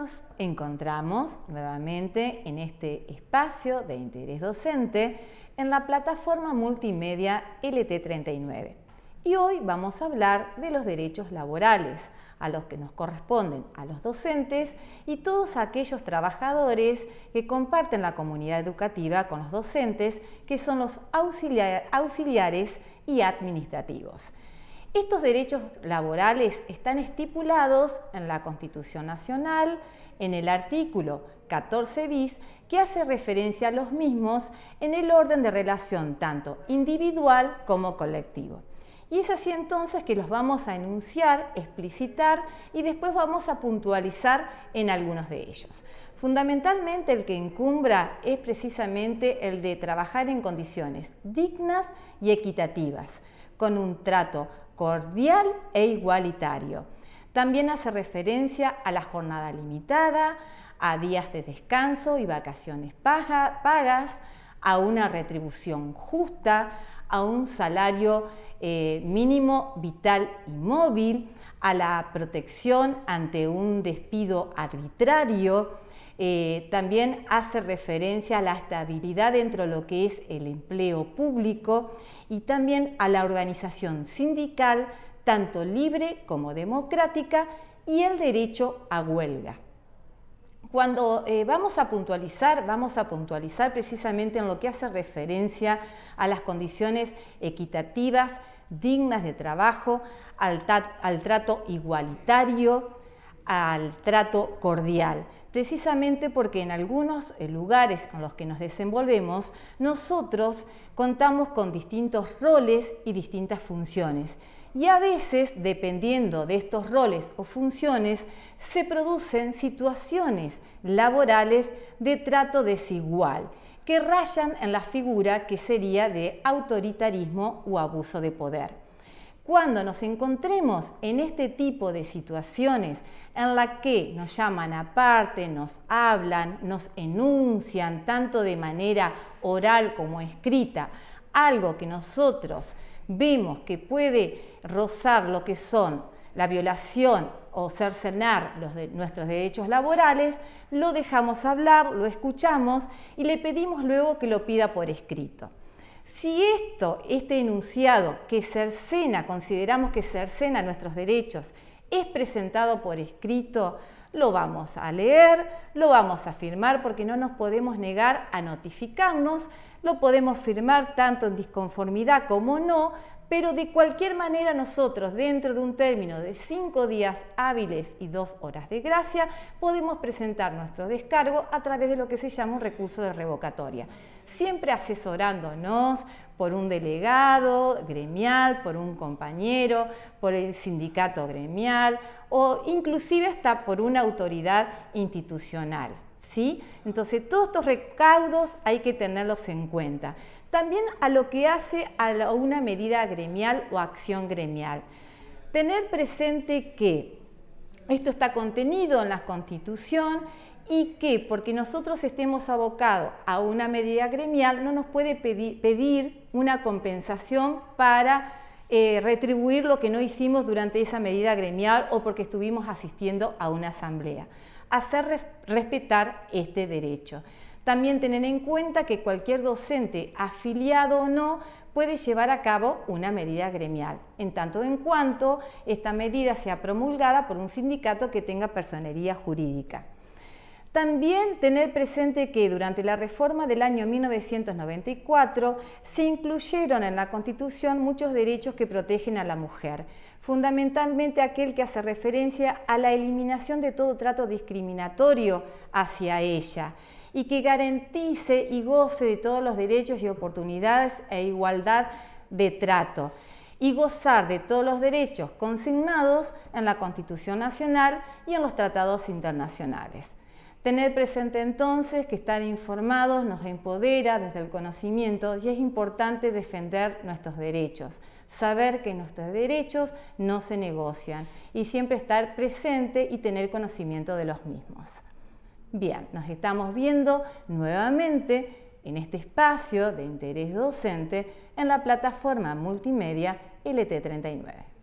Nos encontramos nuevamente en este espacio de interés docente en la plataforma multimedia LT39. Y hoy vamos a hablar de los derechos laborales, a los que nos corresponden a los docentes y todos aquellos trabajadores que comparten la comunidad educativa con los docentes, que son los auxiliares y administrativos. Estos derechos laborales están estipulados en la Constitución Nacional, en el artículo 14 bis, que hace referencia a los mismos en el orden de relación tanto individual como colectivo. Y es así entonces que los vamos a enunciar, explicitar y después vamos a puntualizar en algunos de ellos. Fundamentalmente el que encumbra es precisamente el de trabajar en condiciones dignas y equitativas, con un trato cordial e igualitario. También hace referencia a la jornada limitada, a días de descanso y vacaciones pagas, a una retribución justa, a un salario eh, mínimo vital y móvil, a la protección ante un despido arbitrario, eh, también hace referencia a la estabilidad dentro de lo que es el empleo público y también a la organización sindical, tanto libre como democrática, y el derecho a huelga. Cuando eh, vamos a puntualizar, vamos a puntualizar precisamente en lo que hace referencia a las condiciones equitativas, dignas de trabajo, al trato igualitario, al trato cordial precisamente porque en algunos eh, lugares en los que nos desenvolvemos, nosotros contamos con distintos roles y distintas funciones. Y a veces, dependiendo de estos roles o funciones, se producen situaciones laborales de trato desigual que rayan en la figura que sería de autoritarismo o abuso de poder. Cuando nos encontremos en este tipo de situaciones en la que nos llaman aparte, nos hablan, nos enuncian tanto de manera oral como escrita, algo que nosotros vemos que puede rozar lo que son la violación o cercenar nuestros derechos laborales, lo dejamos hablar, lo escuchamos y le pedimos luego que lo pida por escrito. Si esto, este enunciado que cercena, consideramos que cercena nuestros derechos, es presentado por escrito, lo vamos a leer, lo vamos a firmar porque no nos podemos negar a notificarnos, lo podemos firmar tanto en disconformidad como no, pero de cualquier manera nosotros dentro de un término de cinco días hábiles y dos horas de gracia podemos presentar nuestro descargo a través de lo que se llama un recurso de revocatoria, siempre asesorándonos por un delegado gremial, por un compañero, por el sindicato gremial o inclusive hasta por una autoridad institucional. Entonces, todos estos recaudos hay que tenerlos en cuenta. También a lo que hace a una medida gremial o acción gremial. Tener presente que esto está contenido en la Constitución y que porque nosotros estemos abocados a una medida gremial no nos puede pedir, una compensación para eh, retribuir lo que no hicimos durante esa medida gremial o porque estuvimos asistiendo a una asamblea hacer respetar este derecho. También tener en cuenta que cualquier docente, afiliado o no, puede llevar a cabo una medida gremial, en tanto en cuanto esta medida sea promulgada por un sindicato que tenga personería jurídica. También tener presente que durante la reforma del año 1994 se incluyeron en la Constitución muchos derechos que protegen a la mujer, fundamentalmente aquel que hace referencia a la eliminación de todo trato discriminatorio hacia ella y que garantice y goce de todos los derechos y oportunidades e igualdad de trato y gozar de todos los derechos consignados en la Constitución Nacional y en los tratados internacionales. Tener presente entonces que estar informados nos empodera desde el conocimiento y es importante defender nuestros derechos, saber que nuestros derechos no se negocian y siempre estar presente y tener conocimiento de los mismos. Bien, nos estamos viendo nuevamente en este espacio de interés docente en la plataforma multimedia LT39.